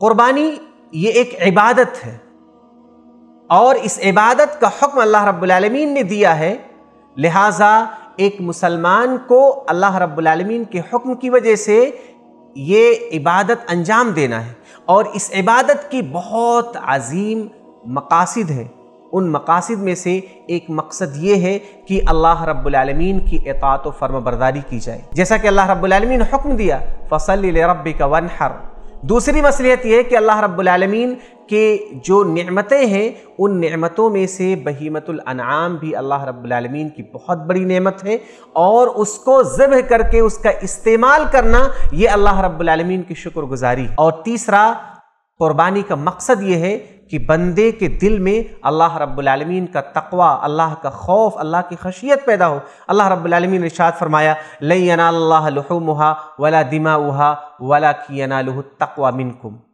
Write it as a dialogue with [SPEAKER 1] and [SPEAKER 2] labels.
[SPEAKER 1] कुर्बानी ये एक इबादत है और इस इबादत का हुक्म अल्लाह रब्बुलमीन ने दिया है लिहाजा एक मुसलमान को अल्लाह रब्बुलमीन के हुक्म की वजह से ये इबादत अंजाम देना है और इस इबादत की बहुत अजीम मकासद है उन मकासद में से एक मकसद ये है कि अल्लाह रब्बुलमीन की एतात व फर्मबरदारी की जाए जैसा कि अल्लाह रब्बुलमीन ने हुक्म दिया फसल रब का वन दूसरी मसलियत यह कि अल्लाह रब्लमीन के जो नमतें हैं उन नमतों में से बहीमतुलनाम भी अल्लाह रब्लमीन की बहुत बड़ी नेमत है और उसको ज़ब करके उसका इस्तेमाल करना ये अल्लाह रब्लमीन की शुक्रगुजारी है और तीसरा क़ुरबानी का मकसद ये है कि बंदे के दिल में अल्लाह रब्लमीन का तकवा अल्लाह का खौफ अल्लाह की खशियत पैदा हो अल्लाह रब्लमीन रिशात फरमाया लई अना लहमुहा वला दिमा उहा वला की अना तकवा मिनकुम